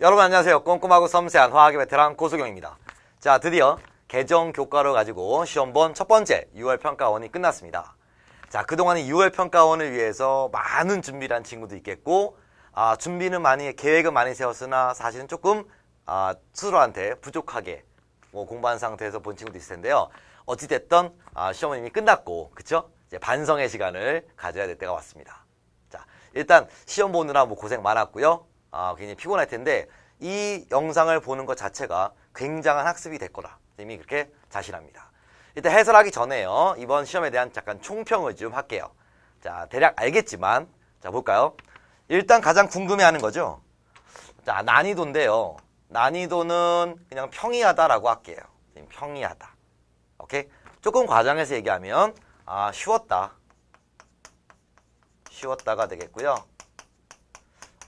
여러분 안녕하세요. 꼼꼼하고 섬세한 화학의 베테랑 고수경입니다. 자, 드디어 개정 교과를 가지고 시험 본첫 번째 6월 평가원이 끝났습니다. 자, 그동안 6월 평가원을 위해서 많은 준비를 한 친구도 있겠고 아, 준비는 많이 계획은 많이 세웠으나 사실은 조금 아, 스스로한테 부족하게 뭐 공부한 상태에서 본 친구도 있을 텐데요. 어찌됐던 아, 시험은 이미 끝났고 그쵸? 이제 반성의 시간을 가져야 될 때가 왔습니다. 자, 일단 시험 보느라 뭐 고생 많았고요. 아, 굉장히 피곤할 텐데 이 영상을 보는 것 자체가 굉장한 학습이 될 거다. 선생님이 그렇게 자신합니다. 일단 해설하기 전에요. 이번 시험에 대한 약간 총평을 좀 할게요. 자, 대략 알겠지만 자, 볼까요? 일단 가장 궁금해하는 거죠. 자, 난이도인데요. 난이도는 그냥 평이하다라고 할게요. 평이하다. 오케이? 조금 과장해서 얘기하면 아, 쉬웠다. 쉬웠다가 되겠고요.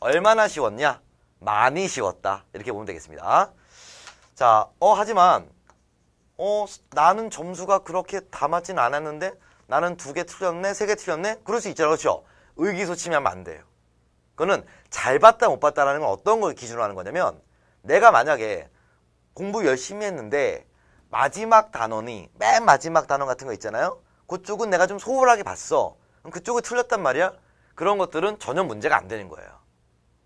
얼마나 쉬웠냐? 많이 쉬웠다. 이렇게 보면 되겠습니다. 자, 어, 하지만, 어, 나는 점수가 그렇게 다 맞진 않았는데, 나는 두 개 틀렸네, 세 개 틀렸네? 그럴 수 있잖아요. 그렇죠? 의기소침하면 안 돼요. 그거는 잘 봤다, 못 봤다라는 건 어떤 걸 기준으로 하는 거냐면, 내가 만약에 공부 열심히 했는데, 마지막 단원이, 맨 마지막 단원 같은 거 있잖아요? 그쪽은 내가 좀 소홀하게 봤어. 그럼 그쪽을 틀렸단 말이야? 그런 것들은 전혀 문제가 안 되는 거예요.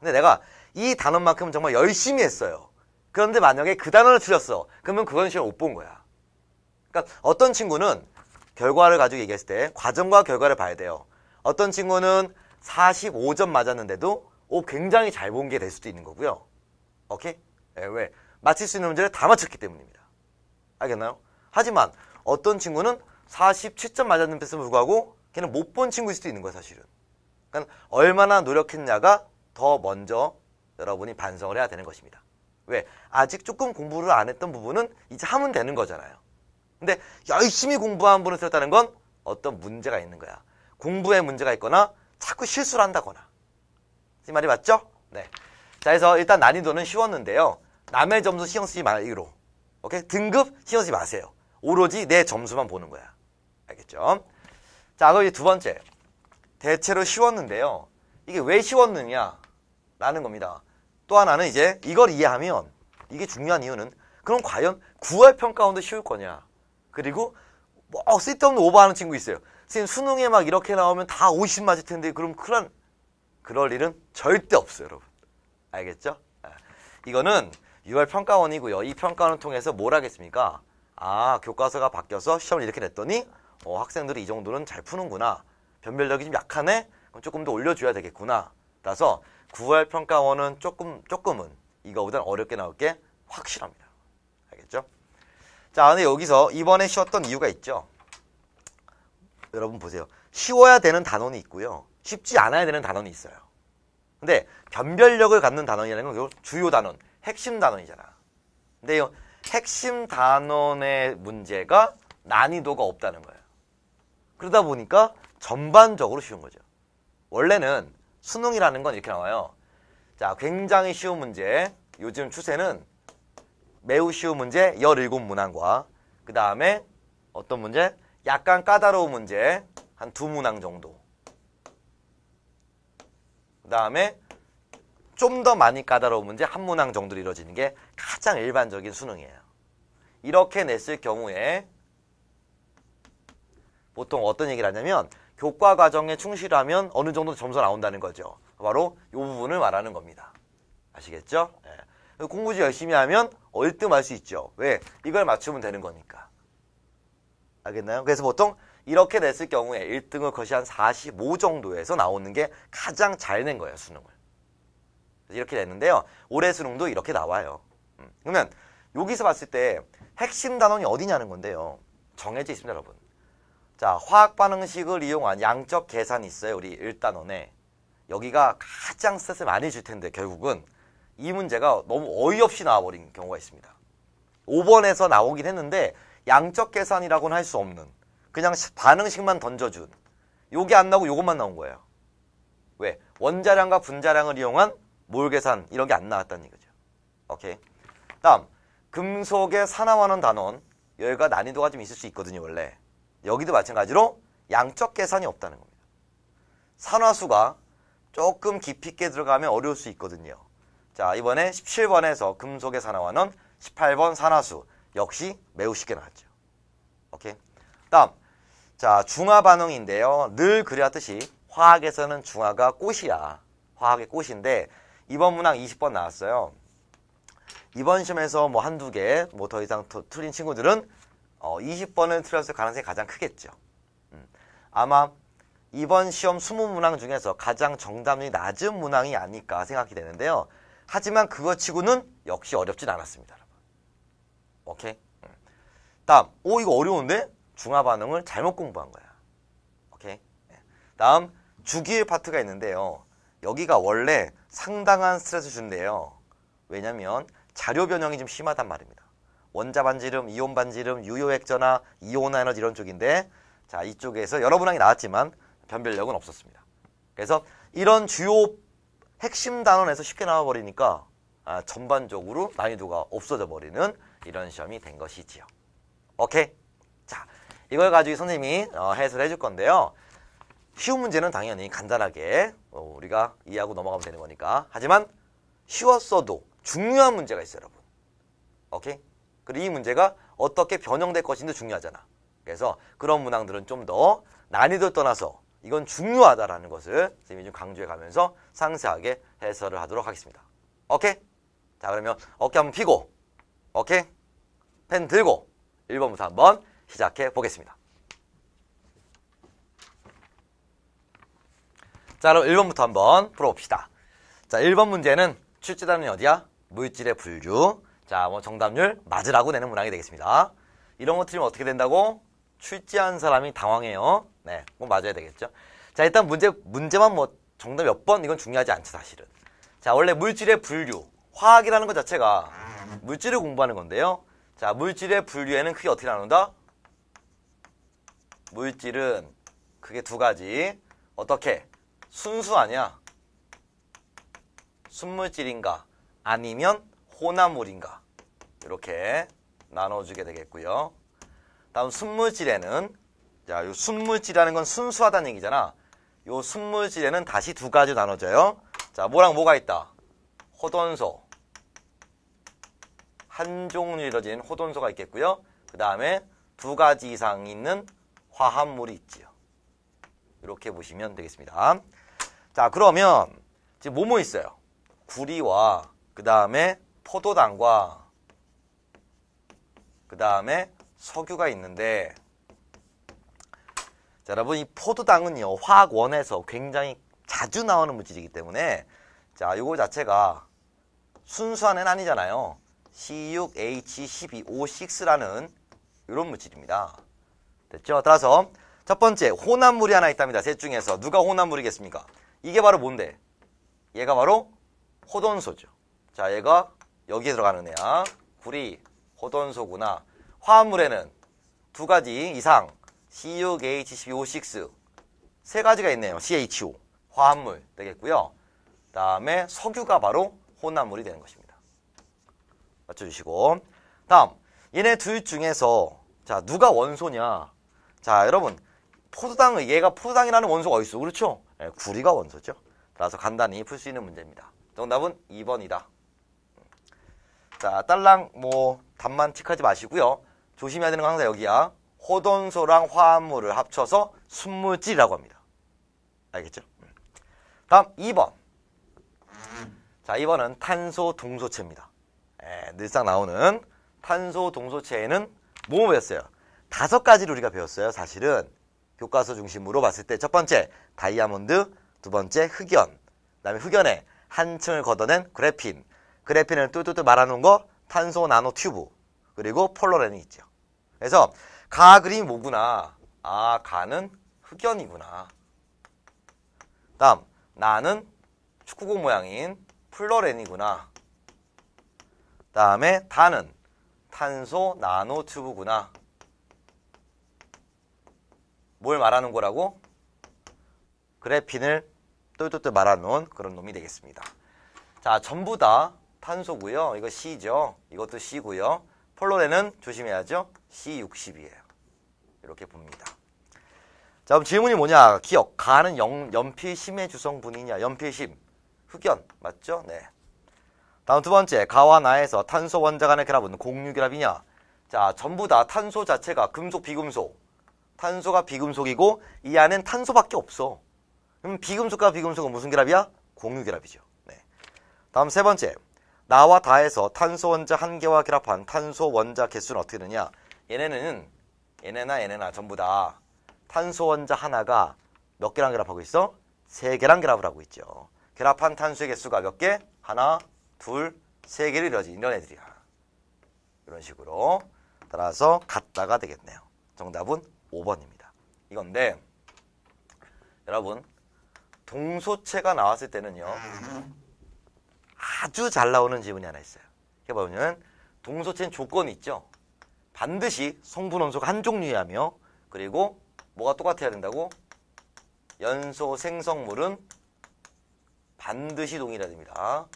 근데 내가 이 단원만큼은 정말 열심히 했어요. 그런데 만약에 그단원을 틀렸어. 그러면 그건 시험 못본 거야. 그러니까 어떤 친구는 결과를 가지고 얘기했을 때 과정과 결과를 봐야 돼요. 어떤 친구는 45점 맞았는데도 오, 굉장히 잘 본 게 될 수도 있는 거고요. 오케이? 네, 왜? 맞힐 수 있는 문제를 다 맞췄기 때문입니다. 알겠나요? 하지만 어떤 친구는 47점 맞았는데도 불구하고 걔는 못 본 친구일 수도 있는 거예요, 사실은. 그러니까 얼마나 노력했냐가 더 먼저 여러분이 반성을 해야 되는 것입니다. 왜? 아직 조금 공부를 안 했던 부분은 이제 하면 되는 거잖아요. 근데 열심히 공부한 분을 썼다는건 어떤 문제가 있는 거야. 공부에 문제가 있거나 자꾸 실수를 한다거나. 이 말이 맞죠? 네. 자, 그래서 일단 난이도는 쉬웠는데요. 남의 점수 신경 쓰지 말기로. 오케이? 등급 신경 쓰지 마세요. 오로지 내 점수만 보는 거야. 알겠죠? 자, 그럼 이제 두 번째. 대체로 쉬웠는데요. 이게 왜 쉬웠느냐? 라는 겁니다. 또 하나는 이제 이걸 이해하면 이게 중요한 이유는 그럼 과연 9월 평가원도 쉬울 거냐 그리고 뭐 어, 쓸데없는 오버하는 친구 있어요. 선생님 수능에 막 이렇게 나오면 다 50 맞을 텐데 그럼 그런 그럴 일은 절대 없어요 여러분. 알겠죠? 예. 이거는 6월 평가원이고요. 이 평가원을 통해서 뭘 하겠습니까? 아 교과서가 바뀌어서 시험을 이렇게 냈더니 어, 학생들이 이 정도는 잘 푸는구나. 변별력이 좀 약하네? 그럼 조금 더 올려줘야 되겠구나. 따라서 9월 평가원은 조금, 조금은 이거보다는 어렵게 나올 게 확실합니다. 알겠죠? 자, 근데 여기서 이번에 쉬웠던 이유가 있죠? 여러분 보세요. 쉬워야 되는 단원이 있고요. 쉽지 않아야 되는 단원이 있어요. 근데 변별력을 갖는 단원이라는 건결 주요 단원, 핵심 단원이잖아. 근데 이 핵심 단원의 문제가 난이도가 없다는 거예요. 그러다 보니까 전반적으로 쉬운 거죠. 원래는 수능이라는 건 이렇게 나와요. 자, 굉장히 쉬운 문제. 요즘 추세는 매우 쉬운 문제 17문항과 그 다음에 어떤 문제? 약간 까다로운 문제 한 두 문항 정도 그 다음에 좀 더 많이 까다로운 문제 한 문항 정도로 이루어지는 게 가장 일반적인 수능이에요 이렇게 냈을 경우에 보통 어떤 얘기를 하냐면 교과 과정에 충실하면 어느 정도 점수가 나온다는 거죠. 바로 이 부분을 말하는 겁니다. 아시겠죠? 네. 공부지 열심히 하면 얼뜸할 수 있죠. 왜? 이걸 맞추면 되는 거니까. 알겠나요? 그래서 보통 이렇게 냈을 경우에 1등을 거시한 45 정도에서 나오는 게 가장 잘 낸 거예요, 수능을. 이렇게 냈는데요. 올해 수능도 이렇게 나와요. 음. 그러면 여기서 봤을 때 핵심 단원이 어디냐는 건데요. 정해져 있습니다, 여러분. 자, 화학 반응식을 이용한 양적 계산이 있어요. 우리 1단원에. 여기가 가장 스트레스 많이 줄 텐데 결국은 이 문제가 너무 어이없이 나와버린 경우가 있습니다. 5번에서 나오긴 했는데 양적 계산이라고는 할 수 없는 그냥 반응식만 던져준 요게 안 나오고 요것만 나온 거예요. 왜? 원자량과 분자량을 이용한 몰 계산 이런 게 안 나왔다는 얘기죠. 오케이. 다음 금속의 산화환는 단원 여기가 난이도가 좀 있을 수 있거든요 원래. 여기도 마찬가지로 양적 계산이 없다는 겁니다. 산화수가 조금 깊이 있게 들어가면 어려울 수 있거든요. 자 이번에 17번에서 금속의 산화와는 18번 산화수 역시 매우 쉽게 나왔죠. 오케이. 다음 자 중화 반응인데요. 늘 그래왔듯이 화학에서는 중화가 꽃이야. 화학의 꽃인데 이번 문항 20번 나왔어요. 이번 시험에서 뭐 한두 개 뭐 더 이상 틀린 친구들은 어, 20번은 틀렸을 가능성이 가장 크겠죠. 음, 아마 이번 시험 20문항 중에서 가장 정답률이 낮은 문항이 아닐까 생각이 되는데요. 하지만 그거 치고는 역시 어렵진 않았습니다. 여러분. 오케이? 음. 다음, 오 이거 어려운데? 중화 반응을 잘못 공부한 거야. 오케이? 예. 다음, 주기일 파트가 있는데요. 여기가 원래 상당한 스트레스 준대요. 왜냐면 자료 변형이 좀 심하단 말입니다. 원자 반지름, 이온 반지름, 유효 핵전화, 이온 에너지 이런 쪽인데 자 이쪽에서 여러 분량이 나왔지만 변별력은 없었습니다. 그래서 이런 주요 핵심 단원에서 쉽게 나와버리니까 아, 전반적으로 난이도가 없어져 버리는 이런 시험이 된 것이지요. 오케이? 자, 이걸 가지고 선생님이 어, 해설해 줄 건데요. 쉬운 문제는 당연히 간단하게 어, 우리가 이해하고 넘어가면 되는 거니까. 하지만 쉬웠어도 중요한 문제가 있어요, 여러분. 오케이? 그리고 이 문제가 어떻게 변형될 것인지 중요하잖아. 그래서 그런 문항들은 좀 더난이도 떠나서 이건 중요하다라는 것을 선생님이 좀 강조해 가면서 상세하게 해설을 하도록 하겠습니다. 오케이? 자 그러면 어깨 한번 피고 오케이? 펜 들고 1번부터 한번 시작해 보겠습니다. 자 그럼 1번부터 한번 풀어봅시다. 자 1번 문제는 출제단은 어디야? 물질의 분류 자, 뭐 정답률 맞으라고 내는 문항이 되겠습니다. 이런 거 틀리면 어떻게 된다고? 출제한 사람이 당황해요. 네, 꼭 맞아야 되겠죠. 자, 일단 문제, 문제만 뭐 정답 몇 번 이건 중요하지 않죠, 사실은. 자, 원래 물질의 분류, 화학이라는 것 자체가 물질을 공부하는 건데요. 자, 물질의 분류에는 크게 어떻게 나눈다? 물질은 그게두 가지. 어떻게? 순수 하냐 순물질인가? 아니면 혼합물인가? 이렇게 나눠주게 되겠고요. 다음 순물질에는 자, 요 순물질이라는 건 순수하다는 얘기잖아. 이 순물질에는 다시 두 가지 나눠져요. 자, 뭐랑 뭐가 있다? 호돈소. 한 종류 이루어진 호돈소가 있겠고요. 그 다음에 두 가지 이상 있는 화합물이 있지요. 이렇게 보시면 되겠습니다. 자, 그러면 지금 뭐 뭐 있어요? 구리와 그 다음에 포도당과 그 다음에 석유가 있는데 자, 여러분 이 포도당은요 화학원에서 굉장히 자주 나오는 물질이기 때문에 자 이거 자체가 순수한 애 아니잖아요 C6H12O6라는 이런 물질입니다 됐죠? 따라서 첫 번째 혼합물이 하나 있답니다 셋 중에서 누가 혼합물이겠습니까? 이게 바로 뭔데? 얘가 바로 호돈소죠 자 얘가 여기에 들어가는 애야 구리 호던소구나 화합물에는 두 가지 이상 C6H12O6 세 가지가 있네요. CHO 화합물 되겠고요. 다음에 석유가 바로 혼합물이 되는 것입니다. 맞춰주시고 다음 얘네 둘 중에서 자 누가 원소냐 자 여러분 포도당 은 얘가 포도당이라는 원소가 어디있어 그렇죠? 네, 구리가 원소죠. 따라서 간단히 풀 수 있는 문제입니다. 정답은 2번이다. 자 딸랑 뭐 답만 틱하지 마시고요. 조심해야 되는 건 항상 여기야. 호돈소랑 화합물을 합쳐서 순물질이라고 합니다. 알겠죠? 음. 다음 2번. 자, 2번은 탄소 동소체입니다. 에, 예, 늘상 나오는 탄소 동소체에는 뭐 배웠어요? 다섯 가지를 우리가 배웠어요. 사실은 교과서 중심으로 봤을 때 첫 번째 다이아몬드, 두 번째 흑연, 그다음에 흑연에 한 층을 걷어낸 그래핀, 그래핀을 뚜뚜뚜 말아놓은 거 탄소 나노 튜브 그리고 폴러렌이 있죠. 그래서 가 그림이 뭐구나. 아 가는 흑연이구나. 다음 나는 축구공 모양인 플러렌이구나. 다음에 다는 탄소 나노 튜브구나. 뭘 말하는 거라고? 그래핀을 똘똘똘 말아놓은 그런 놈이 되겠습니다. 자, 전부 다 탄소고요. 이거 C죠. 이것도 C고요. 폴로레는 조심해야죠. C60이에요. 이렇게 봅니다. 자 그럼 질문이 뭐냐. 기억. 가는 연, 연필심의 주성분이냐. 연필심. 흑연. 맞죠? 네. 다음 두 번째. 가와 나에서 탄소 원자 간의 결합은 공유결합이냐. 자 전부 다 탄소 자체가 금속 비금속. 탄소가 비금속이고 이 안엔 탄소밖에 없어. 그럼 비금속과 비금속은 무슨 결합이야? 공유결합이죠. 네. 다음 세 번째. 나와 다해서 탄소 원자 한 개와 결합한 탄소 원자 개수는 어떻게 되느냐? 얘네는 얘네나 얘네나 전부 다 탄소 원자 하나가 몇 개랑 결합하고 있어? 세 개랑 결합을 하고 있죠. 결합한 탄소의 개수가 몇 개? 하나, 둘, 세 개를 이어진 이런 애들이야. 이런 식으로 따라서 같다가 되겠네요. 정답은 5번입니다. 이건데 여러분 동소체가 나왔을 때는요. 아주 잘 나오는 지문이 하나 있어요. 이렇게 보면 동소체는 조건이 있죠. 반드시 성분 원소가 한 종류이하며 그리고 뭐가 똑같아야 된다고? 연소 생성물은 반드시 동일해 됩니다.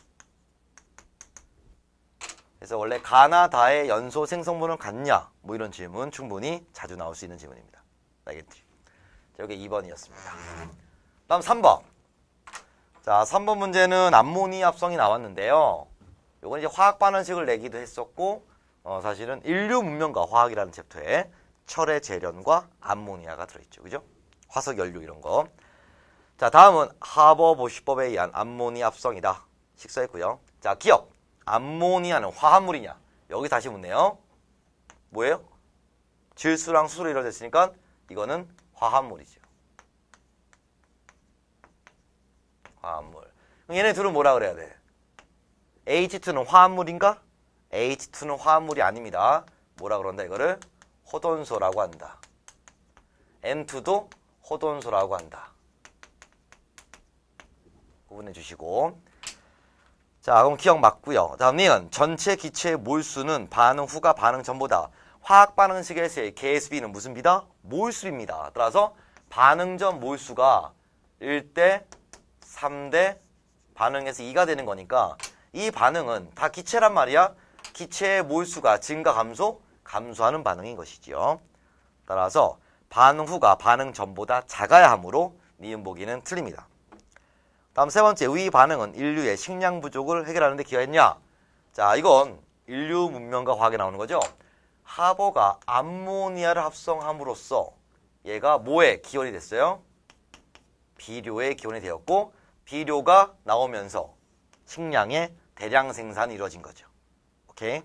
그래서 원래 가나 다의 연소 생성물은 같냐? 뭐 이런 질문 충분히 자주 나올 수 있는 질문입니다. 알겠지? 자, 여기 2번이었습니다. 다음 3번. 자, 3번 문제는 암모니 합성이 나왔는데요. 요건 이제 화학 반응식을 내기도 했었고 어, 사실은 인류 문명과 화학이라는 챕터에 철의 재련과 암모니아가 들어있죠. 그죠? 화석 연료 이런 거. 자, 다음은 하버보시법에 의한 암모니 합성이다. 식사했고요. 자, 기억. 암모니아는 화합물이냐? 여기 다시 묻네요. 뭐예요? 질수랑 수로 이루어졌으니까 이거는 화합물이죠. 화합물. 얘네 둘은 뭐라 그래야 돼? H2는 화합물인가? H2는 화합물이 아닙니다. 뭐라 그런다 이거를? 호돈소라고 한다. M2도 호돈소라고 한다. 구분해 주시고 자 그럼 기억 맞고요. 다음은 전체 기체의 몰수는 반응 후가 반응 전보다 화학 반응식에서의 개수비는 무슨 비다? 몰수입니다 따라서 반응 전 몰수가 1대 3대 반응에서 2가 되는 거니까 이 반응은 다 기체란 말이야. 기체의 몰수가 증가 감소, 감소하는 반응인 것이지요. 따라서 반응 후가 반응 전보다 작아야 하므로 니은 보기는 틀립니다. 다음 세 번째 위 반응은 인류의 식량 부족을 해결하는 데 기여했냐? 자, 이건 인류 문명과 과학에 나오는 거죠. 하버가 암모니아를 합성함으로써 얘가 뭐에 기원이 됐어요? 비료의 기원이 되었고 비료가 나오면서 식량의 대량 생산이 이루어진 거죠. 오케이?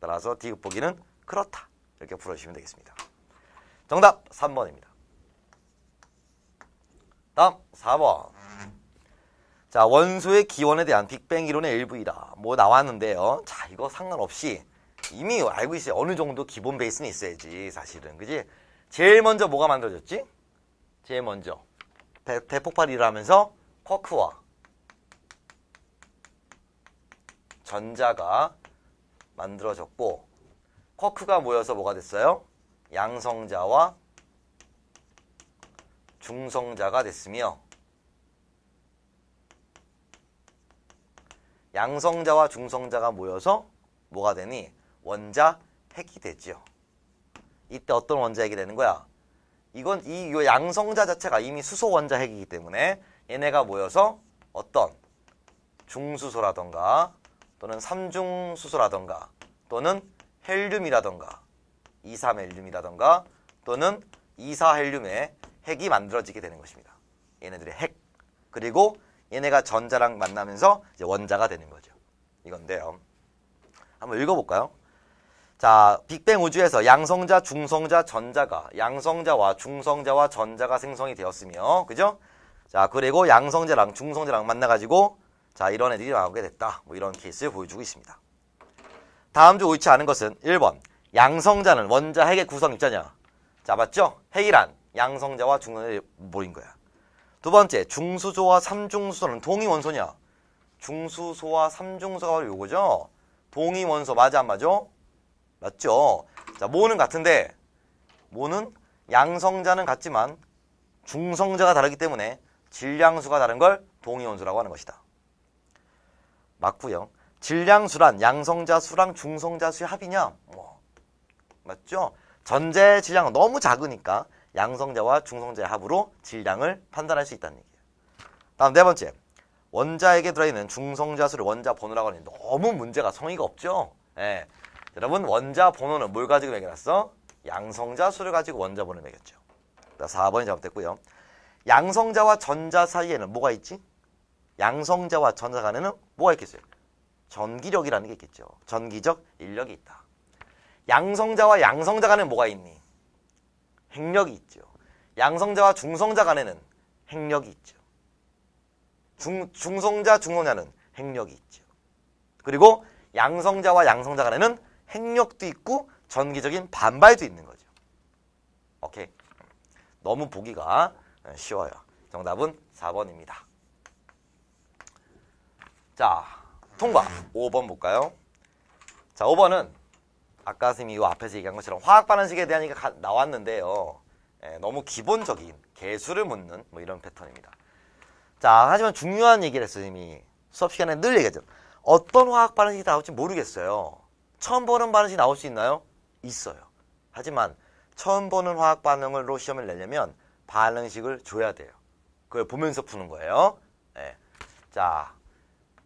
따라서 디귿보기는 그렇다. 이렇게 풀어주시면 되겠습니다. 정답 3번입니다. 다음 4번 자 원소의 기원에 대한 빅뱅 이론의 일부이다. 뭐 나왔는데요. 자 이거 상관없이 이미 알고 있어요. 어느 정도 기본 베이스는 있어야지 사실은. 그지? 제일 먼저 뭐가 만들어졌지? 제일 먼저 대, 대폭발이라면서 쿼크와 전자가 만들어졌고 쿼크가 모여서 뭐가 됐어요? 양성자와 중성자가 됐으며 양성자와 중성자가 모여서 뭐가 되니? 원자 핵이 되죠 이때 어떤 원자 핵이 되는 거야? 이건 이 양성자 자체가 이미 수소 원자 핵이기 때문에 얘네가 모여서 어떤 중수소라던가 또는 삼중수소라던가 또는 헬륨이라던가 23헬륨이라던가 또는 24헬륨의 핵이 만들어지게 되는 것입니다. 얘네들의 핵 그리고 얘네가 전자랑 만나면서 원자가 되는 거죠. 이건데요. 한번 읽어볼까요? 자, 빅뱅 우주에서 양성자, 중성자, 전자가 양성자와 중성자와 전자가 생성이 되었으며, 그죠? 자 그리고 양성제랑 중성제랑 만나가지고 자 이런 애들이 나오게 됐다. 뭐 이런 케이스를 보여주고 있습니다. 다음 주 옳지 않은 것은 1번 양성자는 원자 핵의 구성 입자냐. 자 맞죠? 핵이란 양성자와 중성자의 모인 거야. 두 번째 중수소와 삼중수소는 동위 원소냐. 중수소와 삼중수소가 바로 요거죠. 동위 원소 맞아 안 맞아? 맞죠? 자 모는 같은데 모는 양성자는 같지만 중성자가 다르기 때문에 질량수가 다른 걸 동위원수라고 하는 것이다. 맞고요. 질량수란 양성자 수랑 중성자 수의 합이냐? 뭐, 맞죠? 전제 질량은 너무 작으니까 양성자와 중성자의 합으로 질량을 판단할 수 있다는 얘기예요. 다음 네 번째. 원자에게 들어있는 중성자 수를 원자 번호라고 하는데 너무 문제가 성의가 없죠? 예. 여러분 원자 번호는 뭘 가지고 매겨놨어? 양성자 수를 가지고 원자 번호를 매겼죠. 4번이 잘못됐고요. 양성자와 전자 사이에는 뭐가 있지? 양성자와 전자 간에는 뭐가 있겠어요? 전기력이라는 게 있겠죠. 전기적 인력이 있다. 양성자와 양성자 간에 는 뭐가 있니? 행력이 있죠. 양성자와 중성자 간에는 행력이 있죠. 중, 중성자, 중성자는 행력이 있죠. 그리고 양성자와 양성자 간에는 행력도 있고 전기적인 반발도 있는 거죠. 오케이. 너무 보기가 네, 쉬워요. 정답은 4번입니다. 자, 통과 5번 볼까요? 자, 5번은 아까 선생님이 앞에서 얘기한 것처럼 화학 반응식에 대한 얘기가 나왔는데요. 예, 너무 기본적인 개수를 묻는 뭐 이런 패턴입니다. 자, 하지만 중요한 얘기를 했어요, 선생님이. 수업 시간에 늘 얘기하죠. 어떤 화학 반응식이 나올지 모르겠어요. 처음 보는 반응식이 나올 수 있나요? 있어요. 하지만 처음 보는 화학 반응으로 시험을 내려면 반응식을 줘야 돼요. 그걸 보면서 푸는 거예요. 네. 자,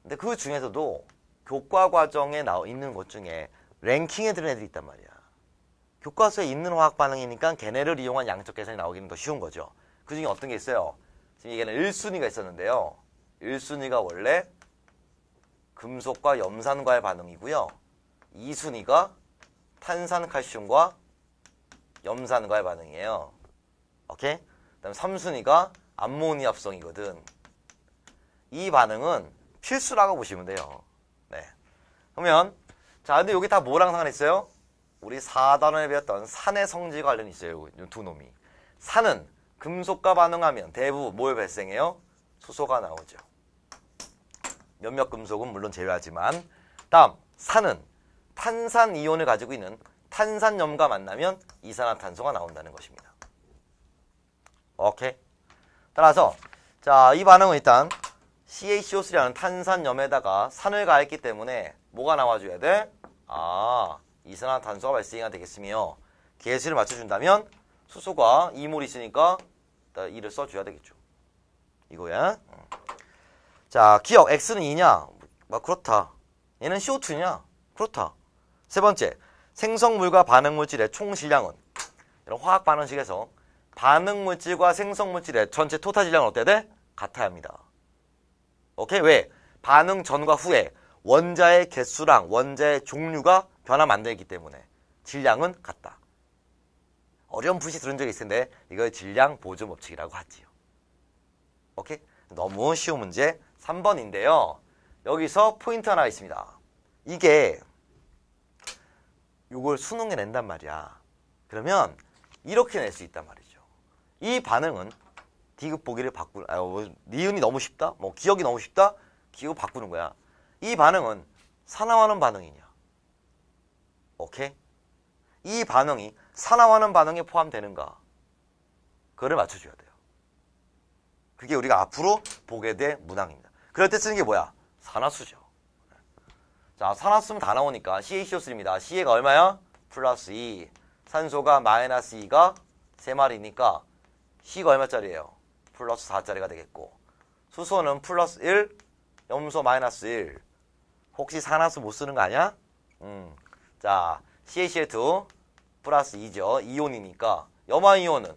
근데 그 중에서도 교과 과정에 나 있는 것 중에 랭킹에 드는 애들이 있단 말이야. 교과서에 있는 화학 반응이니까 걔네를 이용한 양적 계산이 나오기는 더 쉬운 거죠. 그 중에 어떤 게 있어요? 지금 얘는 1순위가 있었는데요. 1순위가 원래 금속과 염산과의 반응이고요. 2순위가 탄산 칼슘과 염산과의 반응이에요. 오케이? 그다음 에 3순위가 암모니 합성이거든. 이 반응은 필수라고 보시면 돼요. 네. 그러면 자, 근데 여기 다 뭐랑 상관있어요? 우리 4단원에 배웠던 산의 성질 관련이 있어요. 두 놈이. 산은 금속과 반응하면 대부분 뭘 발생해요? 수소가 나오죠. 몇몇 금속은 물론 제외하지만 다음 산은 탄산 이온을 가지고 있는 탄산염과 만나면 이산화탄소가 나온다는 것입니다. 오케이. 따라서 자, 이 반응은 일단 CaCO3라는 탄산염에다가 산을 가했기 때문에 뭐가 나와줘야 돼? 아, 이산화탄소가 발생이 되겠으며 개수를 맞춰준다면 수소가 이물이 있으니까 이를 써줘야 되겠죠. 이거야. 자, 기억 X는 2냐? 막 뭐, 그렇다. 얘는 CO2냐? 그렇다. 세 번째, 생성물과 반응물질의 총 질량은 이런 화학 반응식에서 반응 물질과 생성 물질의 전체 토탈 질량은 어때야 돼? 같아야 합니다. 오케이? 왜? 반응 전과 후에 원자의 개수랑 원자의 종류가 변함안 되기 때문에 질량은 같다. 어려운 부시 들은 적이 있을 텐데 이걸 질량 보조 법칙이라고 하지요. 오케이? 너무 쉬운 문제 3번인데요. 여기서 포인트 하나 있습니다. 이게 이걸 수능에 낸단 말이야. 그러면 이렇게 낼 수 있단 말이지. 이 반응은 디귿 보기를 바꾸는 아, 뭐, 니은이 너무 쉽다? 뭐 기억이 너무 쉽다? 기억 바꾸는 거야. 이 반응은 산화하는 반응이냐? 오케이? 이 반응이 산화하는 반응에 포함되는가? 그거를 맞춰줘야 돼요. 그게 우리가 앞으로 보게 될 문항입니다. 그럴 때 쓰는 게 뭐야? 산화수죠. 자, 산화수면 다 나오니까 CaCO3입니다. Ca가 얼마야? 플러스 2. 산소가 마이너스 2가 3마리니까 C가 얼마짜리예요? 플러스 4짜리가 되겠고 수소는 플러스 1, 염소 마이너스 1 혹시 산화수 못 쓰는 거 아니야? 음. 자, CaCl2 플러스 2죠. 이온이니까 염화이온은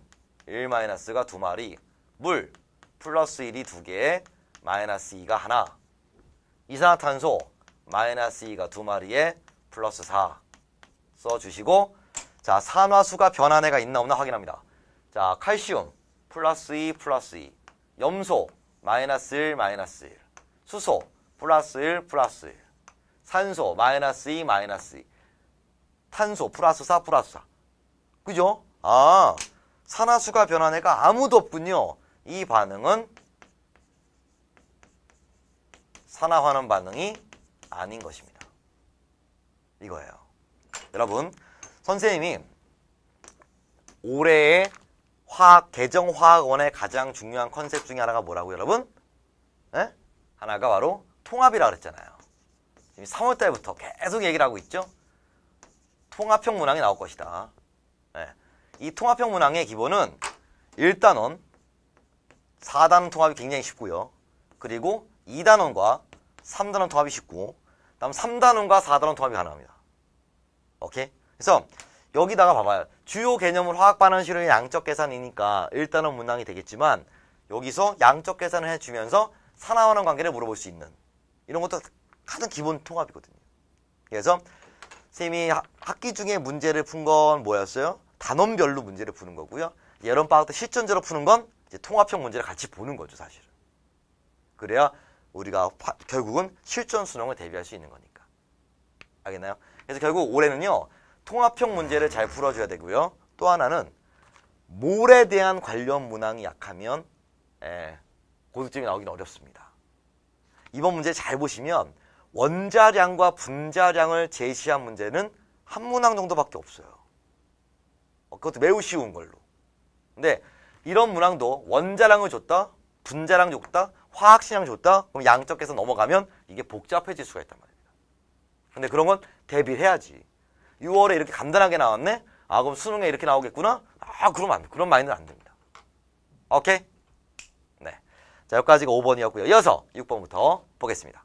1 마이너스가 2마리 물 플러스 1이 2개 마이너스 2가 하나 이산화탄소 마이너스 2가 2마리에 플러스 4 써주시고 자 산화수가 변한 애가 있나 없나 확인합니다. 자, 칼슘 플러스 2 e 플러스 2 e. 염소 마이너스 1 마이너스 1 수소 플러스 1 플러스 1 산소 마이너스 2 e 마이너스 2 탄소 플러스 4 플러스 4 그죠? 아 산화수가 변한 애가 아무도 없군요 이 반응은 산화환원 반응이 아닌 것입니다 이거예요 여러분 선생님이 올해의 화학 개정화학원의 가장 중요한 컨셉 중에 하나가 뭐라고 여러분? 에? 예? 하나가 바로 통합이라 고 그랬잖아요. 지금 3월 달부터 계속 얘기를 하고 있죠. 통합형 문항이 나올 것이다. 에. 예. 이 통합형 문항의 기본은 1단원, 4단원 통합이 굉장히 쉽고요. 그리고 2단원과 3단원 통합이 쉽고 다음 3단원과 4단원 통합이 가능합니다. 오케이? 그래서 여기다가 봐봐요. 주요 개념은 화학 반응 실험이 양적 계산이니까 일단은 문항이 되겠지만 여기서 양적 계산을 해주면서 산화환원 관계를 물어볼 수 있는 이런 것도 가장 기본 통합이거든요. 그래서 선생님이 학기 중에 문제를 푼 건 뭐였어요? 단원별로 문제를 푸는 거고요. 여론 파악도 실전제로 푸는 건 통합형 문제를 같이 보는 거죠, 사실은. 그래야 우리가 파, 결국은 실전 수능을 대비할 수 있는 거니까. 알겠나요? 그래서 결국 올해는요. 통합형 문제를 잘 풀어줘야 되고요. 또 하나는 몰에 대한 관련 문항이 약하면 예, 고득점이 나오긴 어렵습니다. 이번 문제 잘 보시면 원자량과 분자량을 제시한 문제는 한 문항 정도밖에 없어요. 어, 그것도 매우 쉬운 걸로. 근데 이런 문항도 원자량을 줬다, 분자량 줬다, 화학신량 줬다, 그럼 양적에서 넘어가면 이게 복잡해질 수가 있단 말입니다. 근데 그런 건 대비해야지. 6월에 이렇게 간단하게 나왔네? 아 그럼 수능에 이렇게 나오겠구나? 아 그럼 안 돼. 그런 마인드는 안 됩니다. 오케이? 네. 자 여기까지가 5번이었고요. 이어서 6번부터 보겠습니다.